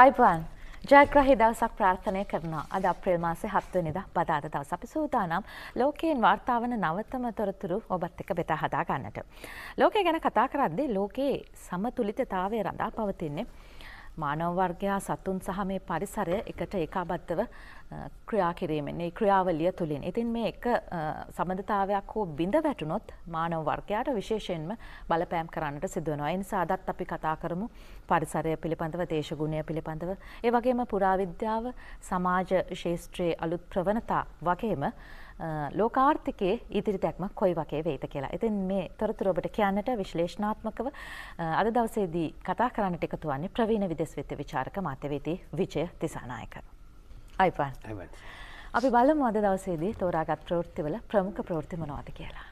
අයිබන් ජයග්‍රහි දවසක් ප්‍රාර්ථනය කරනවා අද අප්‍රේල් මාසේ හත්වනිද බදාද දවස අපි සූදානම් ලෝකයෙන් වාර්තාාවන නවතම තොරතුරු ඔබත් එක බෙතා හදා ගන්නට. ලෝකය ගැන කතා කරද්දේ ලෝකයේ සමතුලිතතාවය රඳා පවතින්නේ. මානව වර්ගයා සතුන් සහ මේ පරිසරය එකට ඒකාබද්ධව ක්‍රියා කිරීමෙන් ඒ ක්‍රියාවලිය තුළින්. ඉතින් මේ එක සබඳතාවයක් හෝ බිඳ වැටුනොත් මානව වර්ගයාට විශේෂයෙන්ම බලපෑම් කරන්නට සිදුවනවා. ඒ නිසා අදත් අපි කතා කරමු පරිසරය පිළිබඳව, දේශගුණය පිළිබඳව, ඒ වගේම පුරාවිද්‍යාව, සමාජ ශාස්ත්‍රයේ අලුත් ප්‍රවණතා වගේම ලෝකාර්ථිකයේ ඉදිරි දැක්මක් කොයි වගේ වෙයිද කියලා. ඉතින් මේ තොරතුරු ඔබට කියන්නට විශ්ලේෂණාත්මකව අද දවසේදී කතා කරන්නට එකතු වන්නේ ප්‍රවීණ විදෙස් විත්ත ਵਿਚාරක මාධ්‍යවේදී විජය තිසානායක. අයිපන්. අපි බලමු අද දවසේදී තෝරාගත් ප්‍රවෘත්තිවල ප්‍රමුඛ ප්‍රවෘත්ති මොනවද කියලා.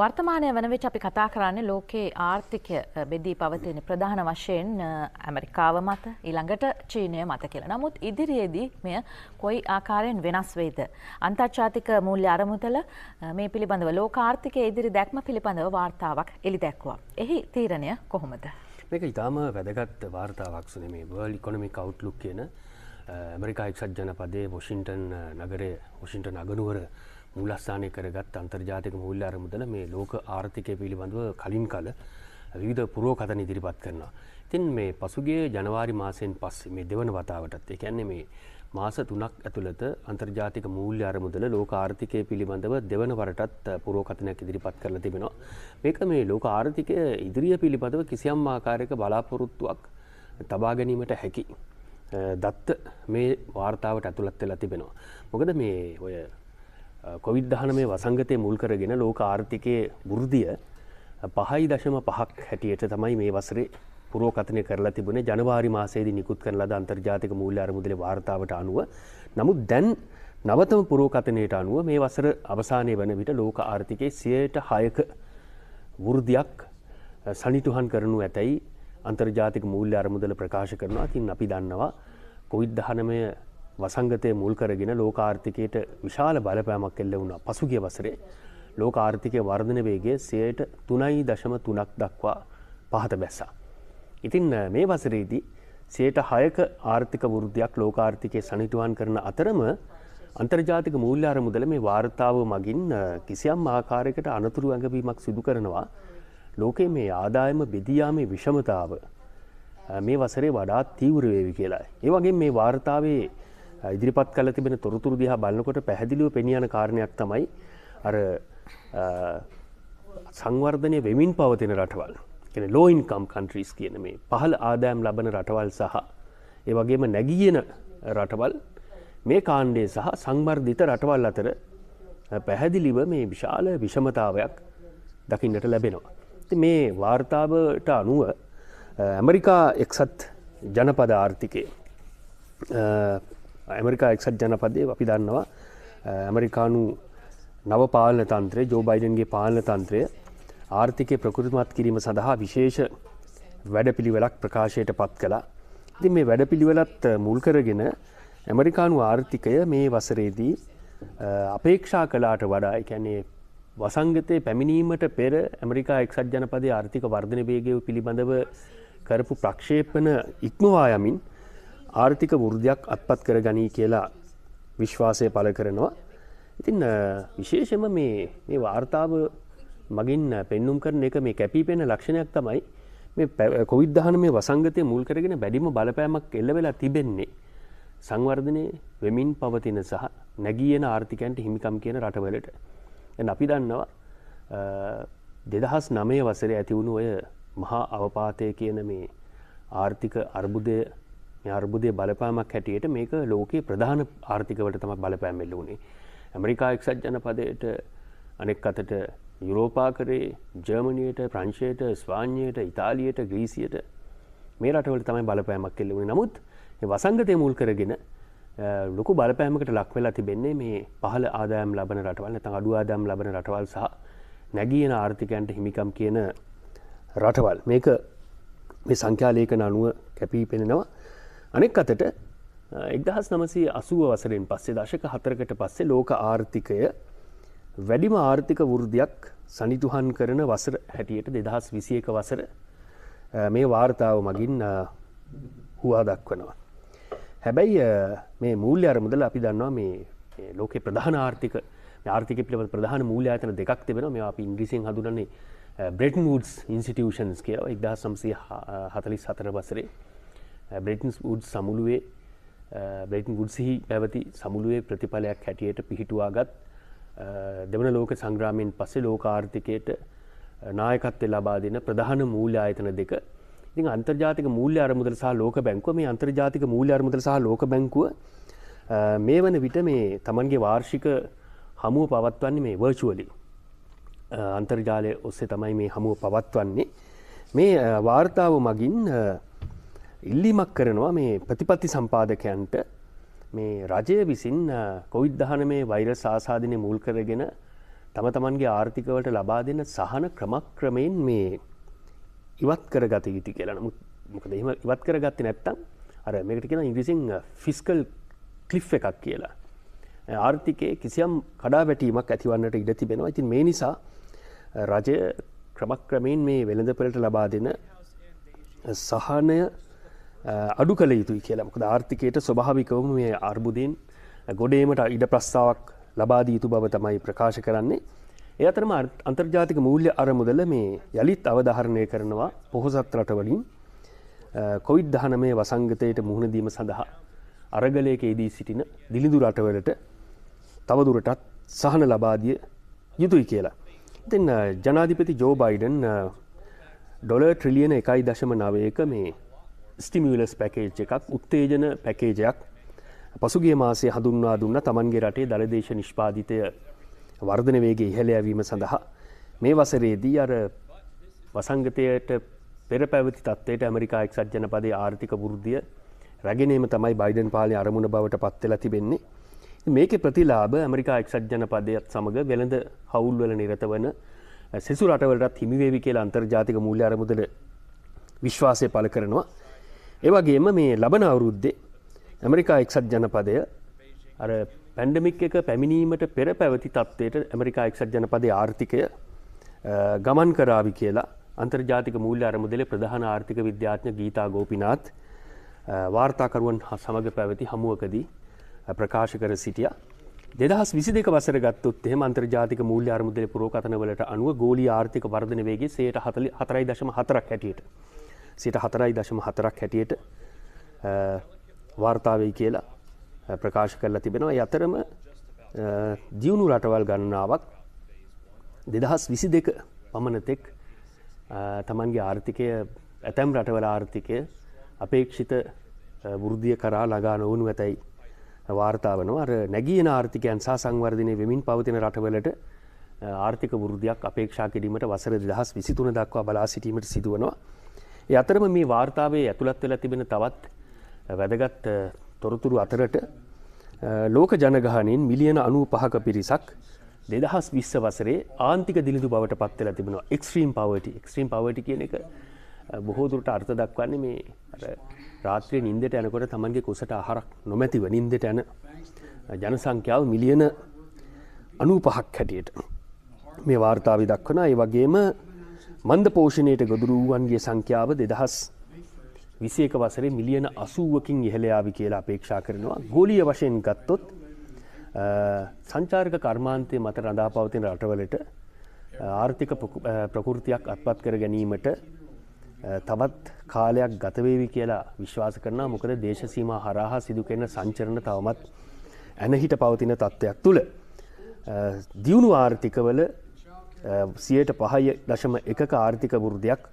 වර්තමානය වන විට අපි කතා කරන්නේ ලෝකයේ ආර්ථිකය බෙදී පවතින ප්‍රධාන වශයෙන් ඇමරිකාව මත ඊළඟට චීනය මත කියලා. නමුත් ඉදිරියේදී මෙය කොයි ආකාරයෙන් වෙනස් වෙයිද? අන්තර්ජාතික මූල්‍ය අරමුදල මේ පිළිබඳව ලෝක ආර්ථිකයේ ඉදිරි දැක්ම පිළිබඳව වාර්තාවක් එළි දැක්වා. එහි තීරණය කොහොමද? මේක ඉතාම වැදගත් වාර්තාවක් සුනේ මේ World Economic Outlook කියන ඇමරිකා එක්සත් ජනපදයේ වොෂින්ටන් නගරය වොෂින්ටන් අගනුවර මුලස්ථානය කරගත් අන්තර්ජාතික මුල්ල අරමුදල මේ ලෝක ආර්ථිකය පිළිබඳව කලින් කල විවිධ පුරෝකතන ඉදිරිපත් කරනවා. ඉතින් මේ පසුගේ ජනවාරි මාසයෙන් පස්සේ මේ දෙවන වතාවටත් එකන්නේ මේ මාස තුනක් ඇතුළත අන්තර්ජාතික මූල්‍ය අරමුදල ලෝක ආර්ථිකය පිළිබඳව දෙවන වරටත් පුරෝකතනයක් ඉදිරිපත් කරලා තිබෙනවා. මේක මේ ලෝක ආර්ථිකය ඉදිරිය පිළිබඳව කිසියම් ආකාරයක බලාපොරොත්තුවක් තබා ගැනීමට හැකි. දත්ත මේ වාර්තාවට ඇතුළත් වෙලා තිබෙනවා. මොකද මේ ඔය කොවිද්ධහන මේ වසංගතය මුල් කරගෙන ලෝක ආර්ථිකය වෘදිය පහයි දශම පහක් හැටියට තමයි මේ වසරේ පුරෝකතනය කරලා තිබුණ ජනවාරි මාසේද නිකුත් කරන ලද අන්තර්ජාතික මූල්‍ය අරමුදල වාර්තාවට අනුව නමුත් දැන් නවතම පුරෝකතනයට අනුව මේ වසර අවසානය වන විට ලෝක ආර්ථිකයේ සියයට හයක වෘද්ධයක් සනිටුහන් කරනු ඇතැයි අන්තර්ජාතික මූල්‍ය අරමුදල ප්‍රකාශ කරනවා තින් අපි දන්නවා කොවිද්ධහනමය වසංගතය මුල් කරගෙන ලෝකාර්ථිකයට විශාල බලපෑමක් එල්ල වුණ පසුගිය වසරේ ලෝක ආර්ථිකය වර්ධන වේගේ සයට තුනයි දශම තුනක් දක්වා පහත බැස්සා. ඉතින් මේ වසරේදී සයට හයක ආර්ථික වෘද්ධයක් ලෝකාර්ථිකය සනිටුවන් කරන අතරම අන්තර්ජාතික මූල්‍යාර මුදල මේ වාර්තාව මගින් කිසියම් ආකාරයකට අනතුරු ඇඟවීමක් සිදු කරනවා ලෝකයේ මේ ආදායම බෙදියාමේ විෂමතාව මේ වසරේ වඩාත් තීවරවේවි කියලායි. ඒ වගේ මේ වාර්තාවේ ඉදිරිපත් කල තිබෙන තොරතුරු දිහා බලන්නකොට පැහැදිලිව පෙනියන කාරණයක් තමයි අර සංවර්ධනය වෙමින් පවතින රටවල් කෙන ලෝයින්කම් කන්ට්‍රීස් කියන මේ පහළ ආදායම් ලබන රටවල් සහ ඒ වගේම නැගියන රටවල් මේ කාණ්ඩේ සහ සංවර්ධිත රටවල් අතර පැහැදිලිව මේ විශාල විෂමතාවයක් දකින්නට ලැබෙනවා. මේ වාර්තාවට අනුව ඇමරිකා එක්සත් ජනපද ආර්ථිකය ඇමරිකා එක්සත් ජනපදය අපි දන්නවා ඇමරිකානු නව පාලන තන්ත්‍රය ජෝ බයිඩන්ගේ පාලන තන්ත්‍රය ආර්ථිකය ප්‍රකෘතිමත් කිරීම සඳහා විශේෂ වැඩපිළිවෙලක් ප්‍රකාශයට පත් කළා. ඉති මේ වැඩපිළිවෙලත් මුල් කරගෙන ඇමරිකානු ආර්ථිකය මේ වසරේදී අපේක්ෂා කලාට වඩා එකැනේ වසංගතය පැමිණීමට පෙර ඇමරිකා එක්සත් ජනපද ආර්ථික වර්ධන වේගය පිළිබඳව කරපු ප්‍රක්ෂේපන ඉක්මවායමින් ආර්ථික වෘද්ධයක් අත්පත් කර ගනී කියලා විශ්වාසය පල කරනවා. ඉතින් විශේෂම මේ මේ වාර්තාව මගින් පෙන්නුම් කරන එක මේ කැපිපෙන ලක්ෂණයක් තමයි මේ කොවිද්ධහන මේ වසංගතය මුල් කරගෙන බැඩිම බලපෑමක් එල්ලවෙලා තිබෙන්නේ. සංවර්ධනය වෙමින් පවතින සහ නැගියන ආර්ථිකන්ට හිමිකම් කියන රටවලට. අපි දන්නවා දෙදහස් නමය වසර ඇතිවුණු ඔය මහා අවපාතය කියන මේ ආර්ථික අර්බුදය මේ අර්බුදය බලපෑමක් හැටියට මේක ලෝකයේ ප්‍රධාන ආර්ථිකවට තම බලපෑමෙල්ල වුණේ. ඇමරිකා එක්සත් ජනපදයට අනෙක් අතට යුරෝපා කරේ ජර්මණයට ප්‍රංශයට ස්වාං්ඥයට ඉතාලියට ග්‍රීසියට මේ රටවල තමයි බලපෑමක් කෙල්ල වුණ නමුත් වසංගතය මුල් කරගෙන ලොකු බලපෑමකට ලක්වෙලා තිබෙන්නේ මේ පහල ආදායම් ලබන රටවල් තන් අඩු ආදාම් ලබන රටවල් සහ නැගියන ආර්ථිකයන්ට හිමිකම් කියන රටවල් මේක මේ සංඛ්‍යාලේකන අනුව කැපී පෙනෙනවා අනෙක් අතට එක්දහස් නමසේ අසුව වසරෙන් පස්සේ දශක හතරකට පස්සේ ලෝක ආර්ථිකය වැඩිම ආර්ථික වෘද්ධයක් සනිතුහන් කරන වසර හැටියට දෙදහස් විසියක වසර මේ වාර්තාව මගින් හවා දක්වනවා. හැබැයි මේ මූල්‍ය අරමුදල අපි දන්නවා මේ ලෝක ප්‍රධාන ආර්ථික ආර්ථික පිළිබඳ ප්‍රධාන මූල්‍යයතන දෙකක් තිබෙන මේ අපි ඉංග්‍රීසියෙන් හඳුනන්නේ බ්‍රෙටන් වූඩ්ස් ඉන්ස්ටිටියෂන්ස් කියලා එක්දහස් සම්සය හතලිස් හතර වසරේ බෙටන් uh, වඩ් සමුළුවේ බෙටන් uh, වුඩ්සිහි පැවති සමුළුවේ ප්‍රතිඵලයක් හැටියට පිහිටුවාගත් uh, දෙවන ලෝක සංග්‍රාමයෙන් පස්සේ ලෝකාර්ථිකයට නායකත්වය ලබා දෙන ප්‍රධාන මූල්‍ය ආයතන දෙක ඉතින් අන්තර්ජාතික මූල්‍ය අරමුදල සහ ලෝක බැංකුව මේ අන්තර්ජාතික මූල්‍ය අරමුදල සහ ලෝක බැංකුව මේ වන විට මේ තමන්ගේ වාර්ෂික හමුව පවත්වන්නේ මේ වර්චුවලි අන්තර්ජාලය ඔස්සේ තමයි මේ හමුව පවත්වන්නේ මේ වාර්තාව මගින් ඉල්ලීමක් කරනවා මේ ප්‍රතිපත්ති සම්පාදකයන්ට මේ රජය විසින් කොවිද්ධහන මේ වෛර සාසාධනය මුල් කරගෙන තම තමන්ගේ ආර්ථිකවට ලබා දෙන සහන ක්‍රමක්‍රමයෙන් මේ ඉවත් කරගත යුතු කියලා නමුත් මොකද එම ඉවත් කරගත්ත නැත්තම් අර මේකට කියෙන ඉංග්‍රිසින් ෆිස්කල් කලිප් එකක් කියලා ආර්ථිකයේ කිසියම් කඩා වැටීමක් ඇතිවන්නට ඉඩ තිබෙනවා ඉතින් මේ නිසා රජය ක්‍රමක්‍රමයෙන් මේ වෙළඳපලට ලබා දෙන සහනය අඩු කළ යුතුයි කියලා මොකද ආර්ථිකයට ස්වභාවිකවම මේ අර්බුදයෙන් ගොඩේමට ඉඩ ප්‍රස්ථාවක් ලබාදී යුතු බව තමයි ප්‍රකාශ කරන්නේ. ඒ අතරම අන්තර්ජාතික මූල්‍ය අරමුදල මේ යළිත් අවධාරණය කරනවා පොහොසත් රටවලින් කොවිඩ් දහනමේ වසංගතයට මුහුණදීම සඳහා අරගලයකේදී සිටින දිලිඳු රටවලට තවදුරටත් සහන ලබාදිය යුතුයි කියලා. ඉතින් ජනාධිපති ජෝ බයිඩන් ඩොල ට්‍රිලියන එකයි දශම නවයක මේ ස්ටිමියලස් පැකේජ් එකක් උත්තේජන පැකේජයක් පසුගේ මාසේ හඳුන්වා දුන්න තමන්ගේ රටේ දළදේශ නිෂ්පාධිතය වර්ධන වේගේ ඉහලෑවීම සඳහා මේ වසරේදී අර වසංගතයට පෙර පැවති තත්වයට ඇමරිකා එක්සත් ජනපදේ ආර්ථික වෘද්ධිය රැගෙනීම තමයි බයිඩන් පාලි අරමුණ බවට පත්වෙලා තිබෙන්නේ මේක ප්‍රතිලාබ ඇමරිකා එක්සත් ජනපදයත් සමඟ වෙළඳ හවුල්වල නිරතවන සෙසු රටවලටත් හිමිවේවි කියලා අන්තර්ජාතික මූල්‍ය අරමුදල විශ්වාසය පල කරනවා ඒවගේම මේ ලබන අවුරුද්දේ ඇමරිකා එක්සත් ජනපදය අර පැන්ඩමික් එක පැමිණීමට පෙර පැවති තත්වයට ඇමරිකා එක්සත් ජනපදේ ආර්ථිකය ගමන් කරාවි කියලා අන්තර්ජාතික මූල්‍ය අරමුදලේ ප්‍රධාන ආර්ථික විද්‍යාඥ ගීතා ගෝපිනාත් වාර්තාකරුවන් සමඟ පැවති හමුවකදී ප්‍රකාශ කර සිටිය. දෙදහස් විසි දෙක වසර ගත්තුත් එහම අන්තර්ජාතික මූල්‍ය අරමුදල පුරෝකතනවලට අනුව ගෝලි ආර්ථික වර්ධන වේගේ සයට හතලි හතරයි දශම හතරක් හැටියට. සිට හතරයි දශම හතරක් හැටියට වාර්තාවයි කියලා ප්‍රකාශ කරලා තිබෙනවා අතරම දියුණු රටවල් ගණනාවක් දෙදහස් විසි දෙක පමණතෙක් තමන්ගේ ආර්ථිකය ඇතැම් රටවල ආර්ථිකය අපේක්ෂිත වෘද්ධිය කරා ලගා නොවනු ඇතැයි වාර්තාාවනව අර නැගියන ආර්ථිකයන් සා සංවර්ධනය වෙමින් පවතින රටවලට ආර්ථික වෘද්ධයක් අපේක්ෂා කිරීමට වසර දහස් විසිතුන දක්වා බලා සිටීමට සිදුවනවා ඒ අතරම මේ වාර්තාවේ ඇතුළත් වෙලා තිබෙන තවත් වැදගත් තොරතුරු අතරට ලෝක ජනගහනෙන් මිලියන අනූ පහක පිරිසක් දෙදහස් විස්ස වසරේ ආන්තික දිලිදු බවට පත්වෙලා තිබෙනවා එක්ස්ට්‍රීම් පවට එක්ස්ට්‍රීම් පවට කියන එක බොහෝදුරට අර්ථ දක්වන්නේ මේ රාත්‍රය නින්දට යනකොට තමන්ගේ කුසට අහරක් නොමැතිව නින්දට යන ජන සංඛ්‍යාව මිලියන අනූපහක් හැටියට මේ වාර්තාවි දක්වන ඒ වගේම මන්ද පෝෂණයට ගොදුරු වූවන්ගේ සංඛ්‍යාව දෙදහස් විසේක වසරේ මිලියන අසුවකින් ඉහළයාවි කියලා අපේක්ෂා කරනවා ගෝලිය වශයෙන් ගත්තොත් සංචාර්ක කර්මාන්තය මත රඳා පවතින රටවලට ආර්ථික ප්‍රකෘතියක් අත්පත් කර ගැනීමට තවත් කාලයක් ගතවේවි කියලා විශ්වාස කරනා මොකද දේශසීම හරහා සිදුකෙන සංචරණ තවමත් ඇනහිට පවතින තත්ත්වයක් තුළ දියුණු ආර්ථිකවල සියයට පහය දශම එක ආර්ථික වෘද්ධයක්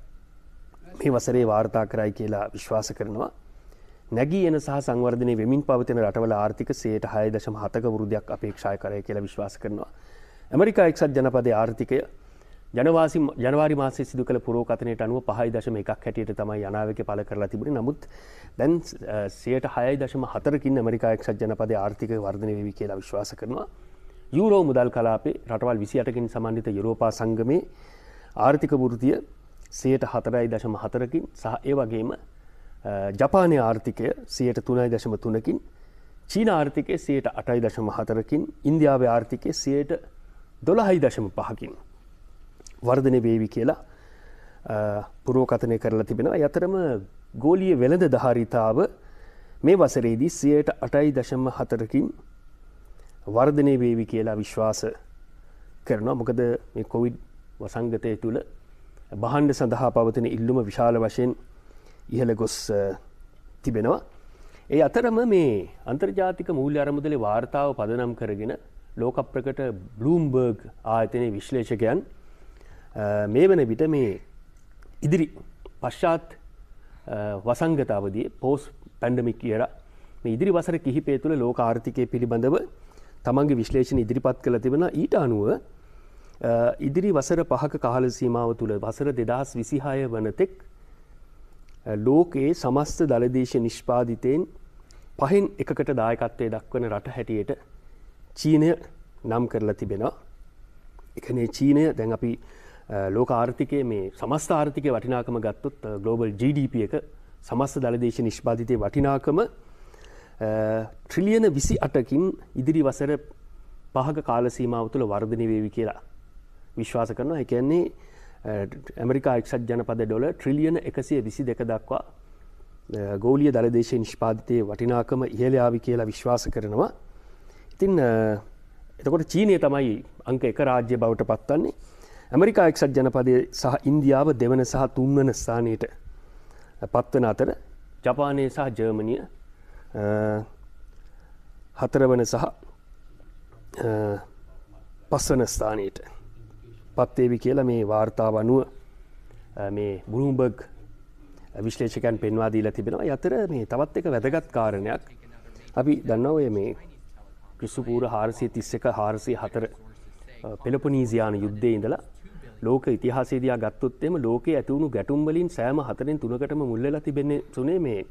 මේ වසරේ වාර්තා කරයි කියලා විශ්වාස කරනවා. නැගී එන සහ සංවර්ධනය වෙමින් පවතින රටවල ආර්ථික සයට හය දශම හතක වෘදයක් අපේක්ෂා කරය කියලා විශ්වාස කරනවා. ඇමරිකා එක්සත් ජනපදේ ආර්ථිකය ජනවාසි ජනවාරි මාසේ සිදු කළ පුරෝකතනයට අනුව පහයි දශම එකක් හැටියට තමයි යනාවක පල කරලා තිබුණ නමුත් දැන් සයට හයයි දශම හතරකින් ඇමරිකා එක්සත් ජනපද ආර්ථික වර්ධනය වී කියලා විශ්වාස කරනවා. යුරෝ මුදල් කලාපේ රටවල් විසි අටකින් සමන්ධිත යුරෝපා සංගමේ ආර්ථික වෘතිය සයට හතරයි දශම හතරකින් සහ ඒ වගේම ජපානය ආර්ථිකය සයට තුනයි දශම තුනකින් චීන ආර්ථිකය සයට අටයි දශම හතරකින් ඉන්දියාව ආර්ථිකය සයට දොළහයි දශම පහකින් වර්ධනය වේවි කියලා පුරෝකථනය කරලා තිබෙනවා යතරම ගෝලිය වෙළඳ ධාරිතාව මේ වසරේදී සයට අටයි දශම හතරකින් වර්ධනය වේවි කියලා විශ්වාස කරනවා මොකද මේ කොවිඩ් වසංගතය තුළ බහන්්ඩ සඳහා පවතන ඉල්ලුම විශාල වශයෙන් ඉහළ ගොස් තිබෙනවා. ඒ අතරම මේ අන්තර්ජාතික මූල්‍ය අරමුදලේ වාර්තාව පදනම් කරගෙන ලෝකප්‍රකට බ්ලූම්බර්ග් ආයතනය විශ්ලේෂකයන් මේ වන විට මේ ඉදිරි පශ්චාත් වසංගතාවදී පෝස් පැන්ඩමික් කියර ඉදිරි වසර කිහිපේ තුළ ලෝක ආර්ථිකය පිළිබඳව තමන්ගේ විශ්ලේෂණ ඉදිරිපත් කළ තිබෙන ඊට අනුව ඉදිරි වසර පහක කාල සීමාව තුළ වසර දෙදහස් විසිහාය වනතෙක් ලෝකයේ සමස්ත දළදේශ නිෂ්පාධිතයෙන් පහෙන් එකකට දායකත්වය දක්වන රට හැටියට චීනය නම් කරලා තිබෙනවා. එකනේ චීනය දැන් අපි ලෝක ආර්ථිකය මේ සමස්ථ ආර්ථිකය වටිනාකම ගත්තුත් ගලෝබල් GDP එක සමස්ත දළදේශ නිෂ්පාධිතය වටිනාකම ට්‍රිලියන විසි අටකින් ඉදිරි වසර පහක කාලසීමාව තුළ වර්ධනවේවි කියලා විශ්වාස කරනවා එකන්නේ ඇමරිකා එක්ෂත් ජනපද ඩොල ට්‍රිලියන එකසිය විසි දෙක දක්වා ගෝලිය දළදේශය නිෂ්පාධිතය වටිනාකම ඉහලයාවි කියලා විශ්වාස කරනවා. ඉතින් එතකොට චීනය තමයි අංක එක රාජ්‍ය බවට පත්වන්නේ ඇමරිකා එක්ෂත් ජනපදය සහ ඉන්දියාව දෙවන සහ තුන්වන ස්ථානයට පත්වන අතර ජපානය සහ ජර්මණිය හතරවන සහ පස්වන ස්ථානයට පත්තේවි කියලා මේ වාර්තාව අනුව මේ බුරුම්බග් විශ්ලේෂකයන් පෙන්වා දීලා තිබෙනවා අතර මේ තවත් එක වැදගත් කාරණයක් අපි දන්නවය මේ ක්‍රිස්සුපූර හාරසිය තිස්ස එක හාරසිය හතර පෙලපනීසියාන යුද්ධය ඉඳලා ලෝක ඉතිහාසේදයා ගත්තුත්තෙම ලෝක ඇතිවුණු ගැටුම්වලින් සෑම හතරෙන් තුනකටම මුල්ලලා තිබෙන්නේ සුනේ මේ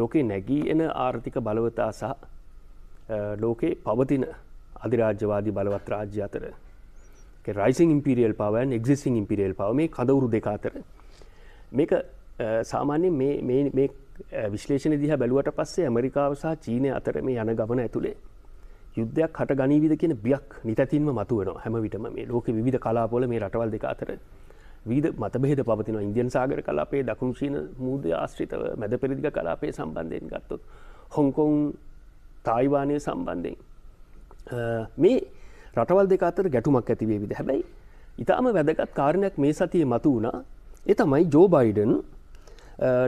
ලෝකේ නැගී එන ආර්ථික බලවතා සහ ලෝකේ පවතින අධිරාජ්‍යවාදී බලවත් රාජ්‍ය අතර රයිසින් ඉම්පිරියල් පවන් එක්සිසින් ඉම්පිරියල් පව මේ කදවුරු දෙක අතර මේක සාමාන්‍යෙන් මේ විශ්ලේෂණ දිහ බැලුවට පස්සේ ඇමරිකාව සහ චීනය අතර මේ යන ගමන ඇතුළේ යුද්ධයක් හට ගනීවිද කියන බියක් නිතැතින්ම මතුවන හැම විටම මේ ලෝක විධ කලාපොල මේ රටවල් දෙක අතර වීද මතබෙහෙද පවතින ඉන්දියන් සාගර කලාපේ දකුණු චීන මූද ආශ්‍රිතව මැද පෙරදිග කලාපේ සම්බන්ධයෙන් ගත්තොත් හොංකොන් තායිවානය සම්බන්ධයෙන්. මේ රටවල් දෙක අතර ගැටුමක් ඇතිවේ විද හැබැයි ඉතාම වැදගත් කාරණයක් මේ සතිය මතු වුණා එ තමයි ජෝබයිඩන්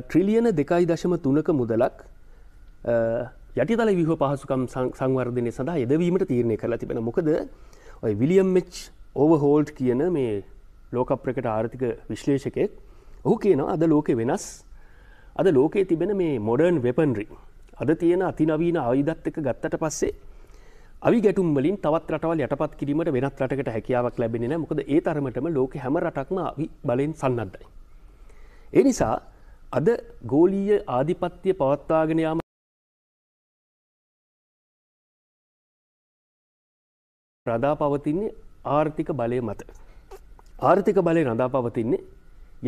ට්‍රිලියන දෙකයි දශම තුනක මුදලක් යටිතල විහ පහසුකම් සංවර්ධනය සඳහා යෙදවීමට තීරණය කරලා තිබෙන මොකද ඔය විලියම් මෙච් ඕව හෝල්ට් කියන මේ ලෝකප්‍රකට ආර්ථික විශ්ලේෂකයෙක් ඔහු කියනවා අද ලෝකෙ වෙනස් අද ලෝකයේ තිබෙන මේ මොඩර්න් වෙපන්රි අද තියෙන අතිනවීන ආයුධත්තක ගත්තට පස්සේ අවි ගැටුම්වලින් තවත් රටවල් යටපත් කිරීමට වෙනත් රටකට හැකියාවක් ලැබෙන නෑ මොකද ඒ තරමටම ලෝක හැම රටක්ම අවි බලෙන් සන්නද්ධයි. ඒ නිසා අද ගෝලීය ආධිපත්‍යය පවත්වාගෙන යාම ප්‍රදා පවතින්නේ ආර්ථික බලය මත. ආර්ථික බලය නදා පවතින්නේ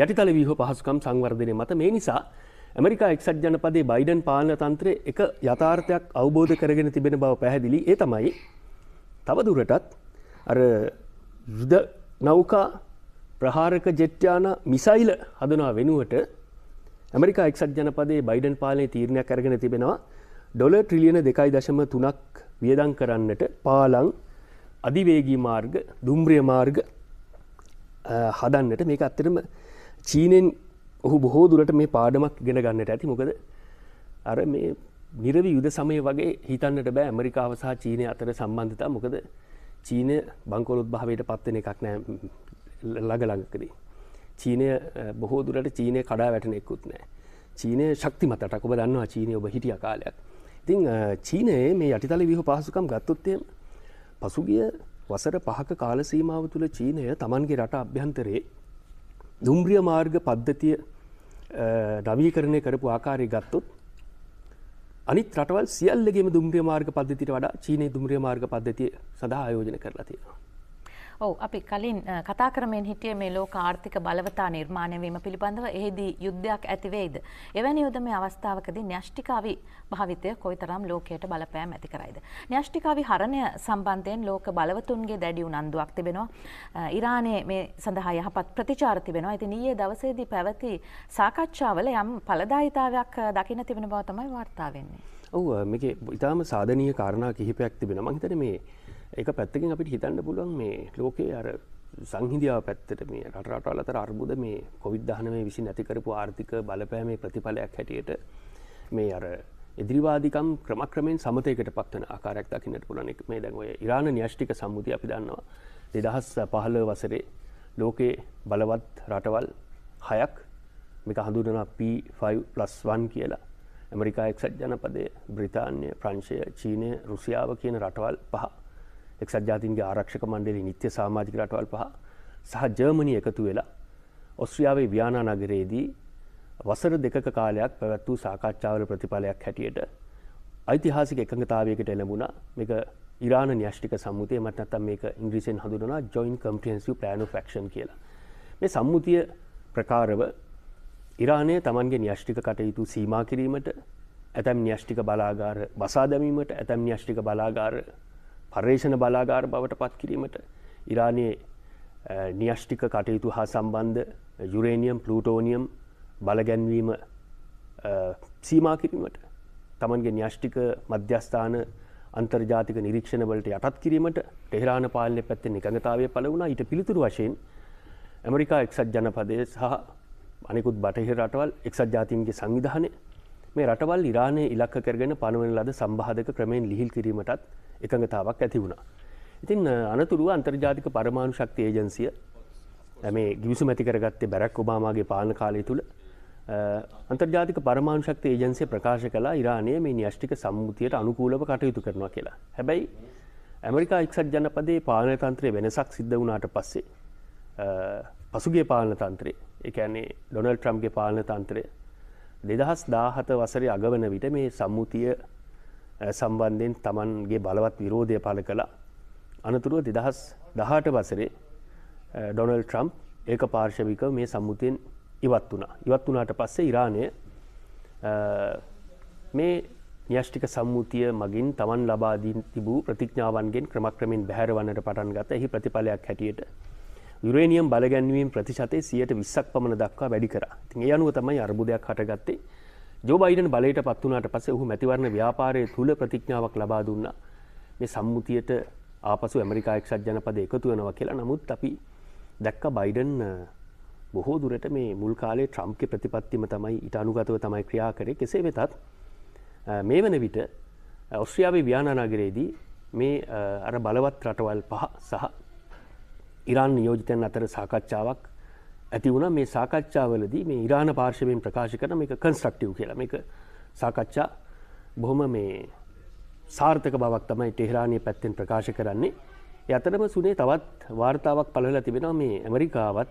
යටිතල වීහ පහසුකම් සංවර්ධනය මත මේ නිසා ඇමරිකා එක්සත් ජනපදේ බයිඩන් පාලන තන්ත්‍රය එක යථාර්ථයක් අවබෝධ කරගෙන තිබෙන බව පැහැදිලි ඒ තමයි තවදුරටත් අර යුද නෞකා ප්‍රහාරක ජෙට්්‍යාන මිසයිල හදනා වෙනුවට ඇමරිකා එක්සත් ජනපදේ බයිඩන් පාලනය තීරණයක් කරගෙන තිබෙනවා ඩොල ට්‍රිලියන දෙකයි දශම තුනක් වියදං කරන්නට පාලං අධිවේගී මාර්ග දුම්්‍රිය මාර්ග හදන්නට මේක අත්තරම චීනෙන් ඔහු බොහෝ දුරට මේ පාඩමක් ගෙන ගන්නට ඇති මොකද අර මේ නිරවි යුද සමය වගේ හිතන්නට බෑ ඇමරිකාව සහ චීනය අතර සම්බන්ධතා මොකද චීන බංකොලොත් භාවයට පත්වන එකක් නෑ ළඟලඟකදී. චීනය බොහෝ දුරට චීනය කඩා වැටනෙකුත් නෑ. චීනය ශක්තිමතට ඔබ දන්නවා චීනය ඔබ හිටිය කාලයක්. ඉතිං චීනයේ මේ යටිතල විහ පහසුකම් ගත්තොත්තය පසුගිය වසර පහක කාලසීමාව තුළ චීනය තමන්ගේ රට අභ්‍යන්තරයේ දුම්රිය මාර්ග පද්ධතිය නවීකරණය කරපු ආකාරය ගත්තොත් අනිත් රටවල් සියල්ලගේම දුම්රිය මාර්ග පද්ධතිට වඩා චීනයේ දුම්රිය මාර්ග පද්ධතිය සඳහා ආයෝජන කරලා තියෙනවා. ඔව් අපි කලින් කතා කරමින් හිටියේ මේ ලෝක ආර්ථික බලවතා නිර්මාණය වීම පිළිබඳව එහිදී යුද්ධයක් ඇති වෙයිද? එවැනි යුදමේ අවස්ථාවකදී න්‍යෂ්ටිකාවි භාවිතය කොයිතරම් ලෝකයට බලපෑම් ඇති කරයිද? න්‍යෂ්ටිකාවි හරණය සම්බන්ධයෙන් ලෝක බලවතුන්ගේ දැඩි උනන්දුවක් තිබෙනවා. ඉරානයේ මේ සඳහා යහපත් ප්‍රතිචාර තිබෙනවා. ඉතින් ඊයේ දවසේදී පැවති සාකච්ඡාවල යම් ඵලදායිතාවයක් දකින්න තිබෙන බව තමයි වාර්තා වෙන්නේ. ඔව් මේකේ ඊටාම සාධනීය කාරණා කිහිපයක් තිබෙනවා. මම හිතන්නේ මේ එක පැත්තකින් අපිට හිතන්න පුළුවන් මේ ලෝකයේ අර සංහිදියාව පැත්තට මේ රටරටවල් අතර අර්බුද මේ කොවිද්ධානමය විසින් ඇතිකරපු ආර්ථික බලපෑමේ ප්‍රතිඵලයක් හැටියට මේ අර ඉදිරිවාදිකම් ක්‍රමක්‍රමෙන් සමතයකට පත්වන ආකාරයක් දකින්නට පුලනෙක් මේ දැන්ඔය ඉරාණ න්‍යෂ්ටික සම්මුති අපි දන්නවා දෙදහස් පහල වසරේ ලෝකයේ බලවත් රටවල් හයක් මේක හඳුරන P5+1 කියලා ඇමරිකා එක්සත් ජනපදය බ්‍රිතාන්‍ය ප්‍රංශය චීනය රුසියාව කියන රටවල් පහ එක්සත් ජාතින්ගේ ආරක්ෂක මණ්ඩලි නිත්‍ය සාමාජික රටවල් පහ සහ ජර්මණී එකතු වෙලා ඔස්ට්‍රියාවේ ව්‍යානා නගරයේදී වසර දෙක කාලයක් පැවැත් වූ සාකච්ඡාවල ප්‍රතිඵලයක් හැටියට ඓතිහාසික එකඟතාවයකට එළඹුණා මේක ඉරාණ න්‍යෂ්ටික සම්මුතිය මට නැත්තම් මේක ඉංග්‍රීසියෙන් හඳුනනවා join comprehensive plan of action කියලා. මේ සම්මුතිය ප්‍රකාරව ඉරානය තමන්ගේ න්‍යෂ්ටික කටයුතු සීමා කිරීමට ඇතැම් න්‍යෂ්ටික බලාගාර බසා දැමීමට ඇතැම් න්‍යෂ්ටික බලාගාර පර්යේෂණ බලාගාර බවට පත් කිරීමට ඉරානයේ නිියෂ්ටික කටයුතු හා සම්බන්ධ යුරේනියම් පලූටෝනියම් බලගැන්වීම සීමා කිරීමට තමන්ගේ න්‍යෂ්ටික මධ්‍යස්ථාන අන්තර්ජාතික නිරීක්ෂණවලට යටත් කිරීමට ටෙහරාණ පාලනය පැත්තේ නිකඟතාවය පල වුණා ඊට පිළිතුරු වශයෙන් ඇමරිකා එක්සත් ජනපදය සහ අනෙකුත් බටහිර රටවල් එක්සත් ජාතින්ගේ සංවිධානය මේ රටවල් ඉරාණය ඉලක්ක කරගෙන පණුවන ලද සම්බාධක ක්‍රමයෙන් ලිහිල් කිරීමටත් එකඟතාවක් ඇති වුණා. ඉතින් අනතුරුව අන්තර්ජාතික පරමාණු ශක්ති ඒජන්සිය මේ ගිවිසු මැති කරගත්තේ බැරක් ඔබාමාගේ පාලන කාලය තුළ අන්තර්ජාතික පරමාණු ශක්ති ඒජන්සිය ප්‍රකාශ කළා ඉරානය මේ න්‍යෂ්ටික සම්මුතියට අනුකූලව කටයුතු කරනවා කියලා. හැබැයි ඇමරිකා එක්සත් ජනපදයේ පාලන තන්ත්‍රය වෙනසක් සිද්ධ වුණාට පස්සේ පසුගේ පාලන තන්ත්‍රය එකන්නේ ඩොනල් ට්‍රම්ගේ පාලන තන්ත්‍රය දෙදහස් දාහත වසරේ අගවන විට මේ සම්මුතිය සම්බන්ධයෙන් තමන්ගේ බලවත් විරෝධය පල කළා අනතුරුව දෙදහස් දහට වසරේ ඩොනල් ට්‍රම්් ඒක පාර්ශවික මේ සම්මුතියෙන් ඉවත් වුණා ඉවත් වනාට පස්සේ ඉරාණය මේ න්‍යෂ්ටික සම්මුතිය මගින් තමන් ලබාදී තිබූ ප්‍රතිඥාවන්ගෙන් ක්‍රමක්‍රමින් බැහැරවන්නට පටන් ගත එහි ප්‍රතිඵලයක් හැටියට යුරේනියම් බලගැන්වීම් ප්‍රතිශතය සියයට විස්සක් පමණ දක්වා වැඩි කර තිය අනුව තමයි අර්බුදයක් හටගත්තේ ජෝබයිඩන් බලයට පත්වනාට පස ඔහු මැතිවරණ ව්‍යාපාරය තුළ ප්‍රතිඥාවක් ලබා දුන්න මේ සම්මුතියට ආපසු ඇමරිකා එක්ෂත් ජනපද එකතු වෙනව කියලා නමුත් අපි දැක්ක බයිඩන් බොහෝ දුරට මේ මුල් කාලේ ට්‍රම්ක ප්‍රතිපත්තිම තමයි ඉට අනුගතව තමයි ක්‍රියා කරේ කෙසේ වෙතත් මේ වන විට ඔස්්‍රියාවේ ව්‍යානානගරයේදී මේ අර බලවත් රටවල් පහ සහ ඉරාන් නියෝජිතයන් අතර සාකච්ඡාවක් ඇති වුණ මේ සාකච්ඡාවලදී මේ ඉරාණ පාර්ශවයෙන් ප්‍රකාශ කරන මේ කන්ස්ට්‍රක්ටව් කියලා මේ සාකච්ඡා බොහොම මේ සාර්ථක බවක් තමයි ටෙහරාණය පැත්තෙන් ප්‍රකාශ කරන්නේ යතරම සුනේ තවත් වාර්තාවක් පළවෙලා තිබෙනවා මේ ඇමරිකාවත්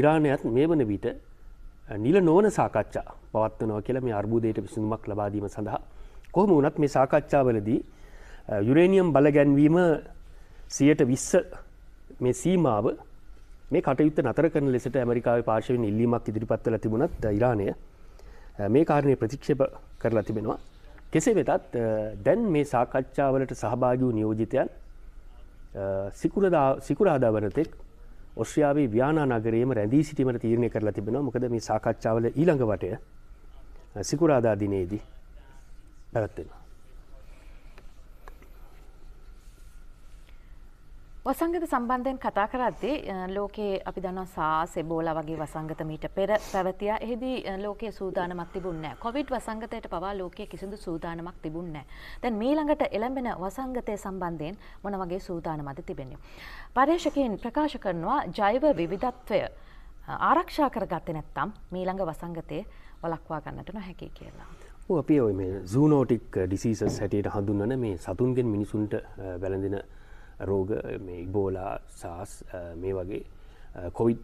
ඉරාණයත් මේ වන විට නිල නොවන සාකච්ඡා පවත්වනවා කියලා මේ අර්බුදයට විසඳුමක් ලබාදීම සඳහා කොහොම වුණත් මේ සාකච්ඡාවලදී යුරේනියම් බලගැන්වීම සියයට විස්ස මේ සීමාව මේ කටයුත්ත නතර කරන ලෙසට ඇමරිකාව පාශවෙන් ඉල්ලීමක් ඉදිරිපත් කළ තිබුණත් ඉරාණය මේ කාරණය ප්‍රතික්ෂප කරලා තිබෙනවා. කෙසේ වෙතත් දැන් මේ සාකච්ඡාවලට සහභාග වූ නියෝජිතයන් සිකුරාදා වනතෙක් ඔස්්‍රයාාවේ ව්‍යානා නගරයේම රැඳී සිටීමට තීරණය කරලා තිබෙන මොකද මේ සාකච්ඡාවල ඊළඟ වටය සිකුරාදා දිනේදී පැවත්වෙනවා. වසංගත සම්බන්ධයෙන් කතා කරද්දී ලෝකයේ අපි දන්නවා සාස් එබෝලා වගේ වසංගත මීට පෙර පැවතියා. එහිදී ලෝකයේ සූදානමක් තිබුණේ නැහැ. කොවිඩ් වසංගතයට පවා ලෝකයේ කිසිදු සූදානමක් තිබුණේ නැහැ. දැන් මේ ළඟට එළඹෙන වසංගතය සම්බන්ධයෙන් මොන වගේ සූදානමක්ද තිබෙන්නේ? පර්යේෂකයන් ප්‍රකාශ කරනවා ජෛව විවිධත්වය ආරක්ෂා කරගත්තේ නැත්නම් මේ ළඟ වසංගතය වළක්වා ගන්නට නොහැකි කියලා. අපි ඔය මේ සූනෝටික් ඩිසීසස් හැටියට හඳුන්වන මේ සතුන්ගෙන් මිනිසුන්ට වැළඳෙන රෝග මේ ඉබෝලා සාස් මේ වගේ කොවිඩ්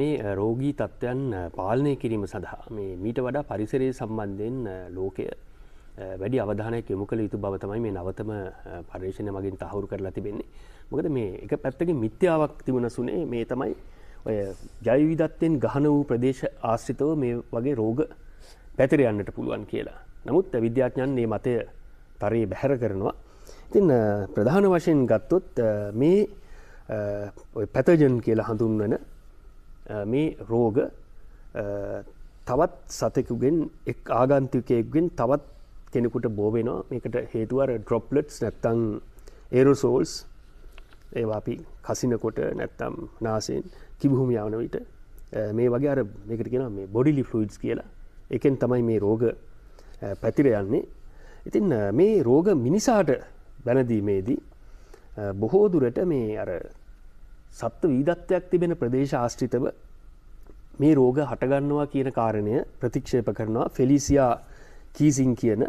මේ රෝගී තත්ත්වයන් පාලනය කිරීම සඳහා මේ මීට වඩා පරිසරය සම්බන්ධයෙන් ලෝකය වැඩි අවධානයක් යොමු කළ යුතු බව තමයි මේ නවතම පර්යේෂණය මගින් තහවුරු කරලා තිබෙන්නේ. මොකද මේ එක පැත්තකින් මිත්‍යාවක් තිබුණ සුනේ මේ තමයි ඔය ජෛවිදත්වයෙන් ගහන වූ ප්‍රදේශ ආශ්‍රිතව මේ වගේ රෝග පැතිර යන්නට පුළුවන් කියලා. නමුත් විද්‍යාඥයන් මේ මතය තරයේ බැහැර කරනවා. ඉතින් ප්‍රධාන වශයෙන් ගත්තොත් මේ පැතජන් කියලා හඳුන්වන මේ රෝග තවත් සතෙකුගෙන් එක් ආගන්තිකයෙක්ගෙන් තවත් කෙනෙකුට බෝවෙනවා මේකට හේතුවර ඩ්‍රොප්ලට්ස් නැත්තං ඒරුසෝල්ස් ඒවා අපි කසිනකොට නැත්තම් නාසයෙන් කිබුහුම යාවන විට මේ වගේ අර මේකට කියෙන මේ බොඩිලි ෆලුයිඩ්ස් කියලා එකෙන් තමයි මේ රෝග පැතිර යන්නේ ඉතින් මේ රෝග මිනිසාට බැනදීමේදී බොහෝ දුරට මේ අර සත්ව වීදත්වයක් තිබෙන ප්‍රදේශ ආශ්‍රිතව මේ රෝග හටගන්නවා කියන කාරණය ප්‍රතික්ෂේප කරනවා ෆෙලිසියා කීසින් කියන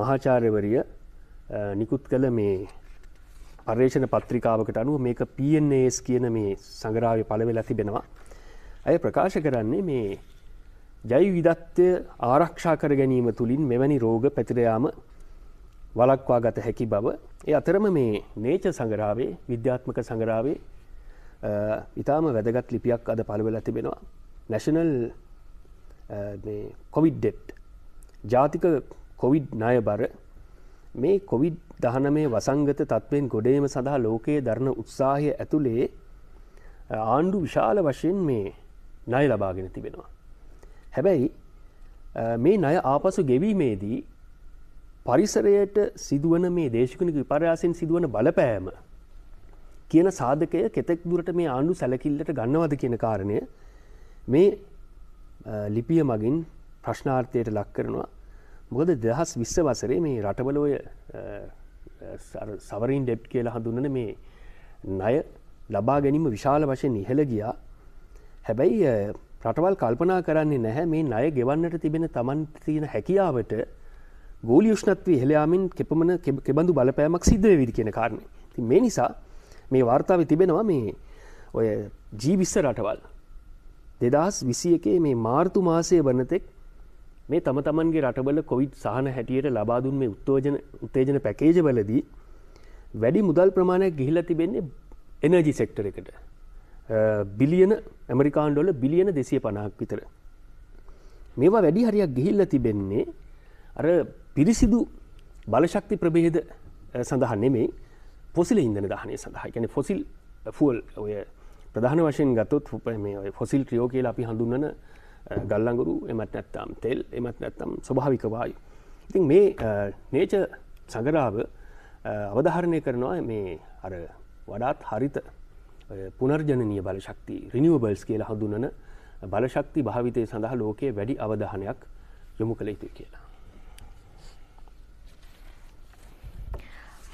මහාචාර්යවරිය නිකුත් කළ මේ පර්ේෂණ පත්‍රිකාවකට අනුව මේක පNAස් කියන මේ සඟරාව පළවෙල තිබෙනවා. ඇය ප්‍රකාශ කරන්නේ මේ ජයි විදත්වය ආරක්ෂා කර ගැනීම තුළින් මෙවැනි රෝග පැතිරයාම වලක්වා ගත හැකි බව ඒ අතරම මේ නේච සඟරාවේ විද්‍යාත්මක සඟරාවේ ඉතාම වැදගත් ලිපියක් අද පළවෙල තිබෙනවා නැශනල් කොවිඩ්ඩෙට් ජාතික කොවිඩ් ණය බර මේ කොවිඩ් දහනමේ වසංගත තත්වෙන් ගොඩේම සඳහා ලෝකයේ දරණ උත්සාහය ඇතුළේ ආණ්ඩු විශාල වශයෙන් මේ ණය ලබාගෙන තිබෙනවා. හැබැයි මේ ණය ආපසු ගෙවීමේදී පරිසරයට සිදුවන මේ දේශකනික විපර්යාසයෙන් සිදුවන බලපෑම කියන සාධකය කෙතෙක් දුරට මේ ආණ්ඩු සැලකිල්ලට ගන්නවද කියන කාරණය මේ ලිපිය මගින් ප්‍රශ්නාර්ථයට ලක් කරනවා මොකද දෙහස් විස්ස වසරේ මේ රටබලෝය සවරින් ඩෙප් කියලා හඳුන්නන මේ ණය ලබා ගැනීම විශාල වශයෙන් ඉහළ ගියා හැබැයි රටවල් කල්පනා කරන්නේ නැහැ මේ ණය ගෙවන්නට තිබෙන තමන් තියෙන හැකියාවට ගෝලි ෂ්ණත්වය හෙළයාමින් කෙපමන කෙබඳු බලපෑමක් සිද්ධ විදි කියන කාරණය ති මේ නිසා මේ වාර්තාව තිබෙනවා මේ ඔය ජීවිස්ස රටවල් දෙදස් විසි එකේ මේ මාර්තු මාසය වනතෙක් මේ තම තමන්ගේ රටබල කොවිඩ් සහන හැටියට ලබාදුන් මේ උත්තෝජන උත්තේජන පැකේජ වලදී වැඩි මුදල් ප්‍රමාණයක් ගිහිල තිබෙන්නේ එනජි සෙක්ටර එකට බිලියන ඇමරිකාන්ඩොල බිලියන දෙසිය පණක් විතර මේවා වැඩි හරියක් ගිහිල්ල තිබෙන්නේ අර පිරිසිදු බලශක්ති ප්‍රබේද සඳහන් නෙමේ පොසිල ඉන්දන දහනය සඳහා ගැන ෆොසිල් ෆුවල් ඔය ප්‍රධාන වශයෙන් ගතොත් මේ ෆොසිල් ට්‍රියෝ කියලා අපි හඳුන්නන ගල්ලඟුරු එමත් නැත්තම් තෙල් එමත් නැත්තම් ස්වභාවික වායු. ඉතින් මේ නේච සඟරාව අවධාරණය කරනවා මේ අර වඩාත් හරිත පුනර්ජනනය බලශක්ති රිනිියෝබල්ස් කියලා හඳුන්නන බලශක්ති භාවිතය සඳහා ලෝකයේ වැඩි අවධානයක් යොමු කළ යුතු කියලා.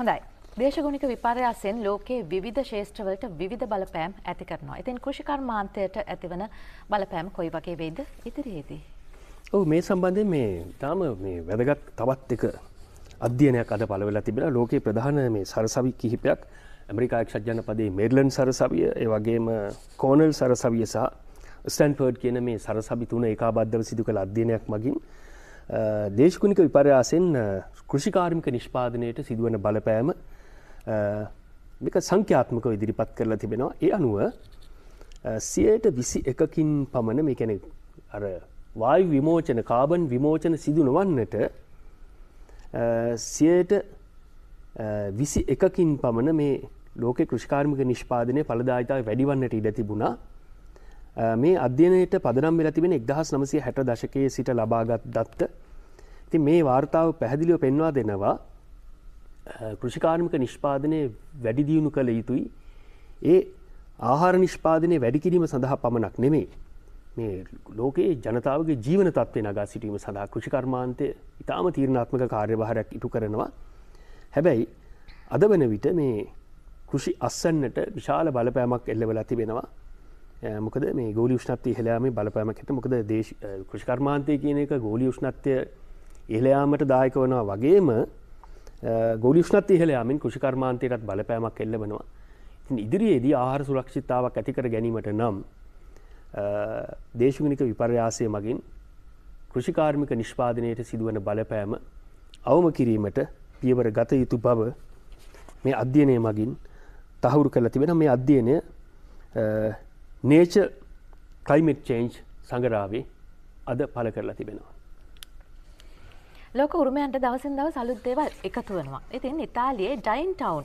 හොඳයි. දේශගුණික විපර්යාසෙන් ලෝකයේ විවිධ ශේෂ්ත්‍රවලට විවිධ බලපෑම් ඇති කරනවා. ඉතින් කෘෂිකර්මාන්තයට ඇතිවන බලපෑම් කොයි වගේ වෙයිද ඉදිරියේදී? ඔව් මේ සම්බන්ධයෙන් මේ තාම මේ වැදගත් තවත් එක අධ්‍යයනයක් අද පළවෙලා තිබෙනවා. ලෝකයේ ප්‍රධාන මේ සරසවි කිහිපයක් ඇමරිකා එක්සත් ජනපදයේ මේඩ්ලන්ඩ් සරසවිය, ඒ වගේම කෝනල් සරසවිය සහ ස්ටැන්ෆර්ඩ් කියන මේ සරසවි තුන ඒකාබද්ධව සිදු කළ අධ්‍යයනයක් මගින් දේශකුණික විපර්යාසෙන් කෘෂිකාර්මික නිෂ්පාදනයට සිදුවන බලපෑම මේක සංඛ්‍යාත්මකව ඉදිරිපත් කරලා තිබෙනවා ඒ අනුව සියයට විසි එකකින් පමණ මේ කැනෙ අර වායු විමෝචන කාබන් විමෝචන සිදු නොවන්නට සියයට විසි එකකින් පමණ මේ ලෝක කෘෂිකාර්මික නිෂ්පාදනය පළදායිතාව වැඩිවන්නට ඉඩ තිබුණා මේ අධ්‍යනයට පදනම් වෙලා තිබෙන එක්දහස් නමසේ හැට දශකයේ සිට ලබාගත් දත්ත ති මේ වාර්තාව පැහැදිලිව පෙන්වා දෙනවා කෘෂිකාර්මික නිෂ්පාදනය වැඩි දියුණු කළ යුතුයි ඒ ආහාර නිෂ්පාදනය වැඩිකිරීම සඳහා පමණක් නෙමේ මේ ලෝකයේ ජනතාවගේ ජීවන තත්වය නගා සිටීම සඳහා කෘෂිකර්මාන්තය ඉතාම තීරණාත්මක කාර්යභාරයක් ඉටු කරනවා හැබැයි අද වන විට මේ කෘෂි අස්සන්නට විශාල බලපෑමක් එල්ල වෙලා තිබෙනවා මොකද මේ ගෝලි ෂ්නත්ති හෙලාම බලපෑමක් ඇත මොකද දේශ කෘෂිකර්මාන්තය කියන එක ගෝලි ෂ්නත්වය ඉහළයාමට දායක වනවා වගේම ගොලිෂ්නත් ඉහළයාමෙන් කෘෂිකර්මාන්තයටත් බලපෑමක් එල්ලබෙනවා ඉතින් ඉදිරියේදී ආහාර සුරක්ෂිතාවක් ඇතිකර ගැනීමට නම් දේශගනික විපර්යාසය මගින් කෘෂිකාර්මික නිෂ්පාදනයට සිදුවන බලපෑම අවම කිරීමට පියවර ගත යුතු බව මේ අධ්‍යයනය මගින් තහවුරු කරලා තිබෙන මේ අධ්‍යයනය නේච ක්‍රයිමට් චේන්ජ් සඟරාවේ අද පල කරලා තිබෙනවා. ලෝක උරුමයන්ට දවසින් දවස් අලුත් දේවල් එකතු වෙනවා. ඉතින් ඉතාලියේ ඩයින් ටවුන්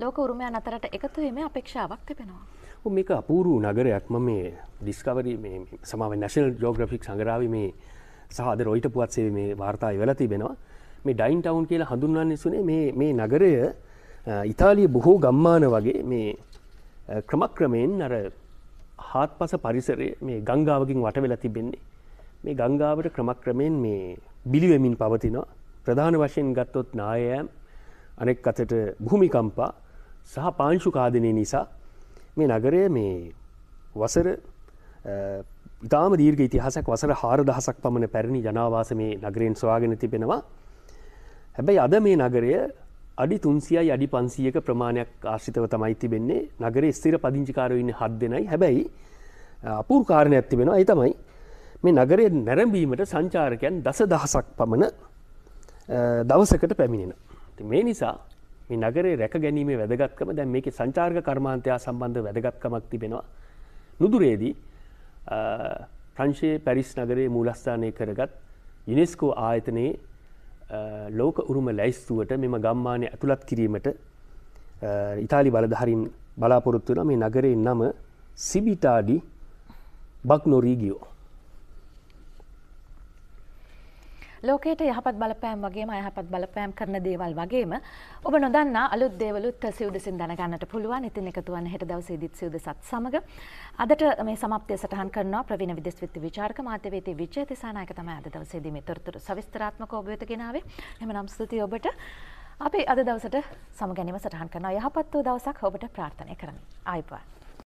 ලෝක උරුමයන් අතරට එකතු වීමේ අපේක්ෂාවක් තිබෙනවා. මේක අපූරු නගරයක් මම මේ ඩිස්කවරි සමාව නැශනල් ජෝග්‍රෆික් සඟරාව මේ සහද රොයිට පුවත්සේ මේ වාර්තා වෙලා තිබෙනවා මේ ඩයින් ටවුන් කියලා හඳුන්වන්නේසුනේ මේ මේ නගරය ඉතාලිය බොහෝ ගම්මාන වගේ මේ ක්‍රමක්‍රමයෙන් අර හාත් පස පරිසරය මේ ගංගාවකින් වට වෙලා තිබෙන්නේ මේ ගංගාවට ක්‍රමක්‍රමයෙන් මේ බිලිවෙමින් පවතිනවා ප්‍රධාන වශයෙන් ගත්තොත් නායෑම් අනෙක් අතට භූමිකම්පා සහ පාංශුකාදනය නිසා මේ නගරය මේ වසර ඉතාම දීර්ග ඉතිහාසක් වසර හාර දහසක් පමණ පැරණි ජනවාස මේ නගරයෙන් ස්වාගෙන තිබෙනවා හැබැයි අද මේ නගරය අඩි තුන්සියයි අඩි පන්සියක ප්‍රමාණයක් ආශ්ිතව තමයි තිබෙන්නේ නගර ස්තර පදිංචිකාරවන්න හත් දෙනයි හැබැයි අපූර් කාරණයක් තිබෙනවා ඒ තමයි මේ නගරය නැරඹීමට සංචාරකයන් දස දහසක් පමණ දවසකට පැමිණෙන. මේ නිසා මේ නගරේ රැක ගැනීමේ වැදගත්කම දැන් මේක සංචාර්ග කර්මාන්තයා සම්බන්ධ වැදගත්කමක් තිබෙනවා. නුදුරේදී ප්‍රංශයේ පැරිස් නගරේ මූලස්ථානය කරගත් යුනෙස්කෝ ආයතනයේ ලෝක උරුම ලැයිස්තුවට මෙම ගම්මානය ඇතුළත් කිරීමට ඉතාලි බලධහරින් බලාපොරොත්තුවන මේ නගරේ නම සිබිටාඩි බක් නොරීගියෝ ලෝකයට යහපත් බලපෑම් වගේම අයහපත් බලපෑම් කරන දේවල් වගේම ඔබ නොදන්නා අලුත් දේවලුත් සිවුදසින් දැනගන්නට පුළුවන් ඉතින් එකතු වන්න හෙට දවසේ දිත් සිවුදසත් සමග අදට මේ සමාප්තිය සටහන් කරනවා ප්‍රවීණ විදේශ විත්ති විචාරක මාධ්‍යවේදී විජය තිසානායක තමයි අද දවසේදී මේ තොරතුරු සවිස්තරාත්මකව ඔබ වෙත ගෙනාවේ එහෙමනම් ස්තුතියි ඔබට අපි අද දවසට සමගැනීම සටහන් කරනවා යහපත් වූ දවසක් ඔබට ප්‍රාර්ථනා කරමි ආයිබෝවන්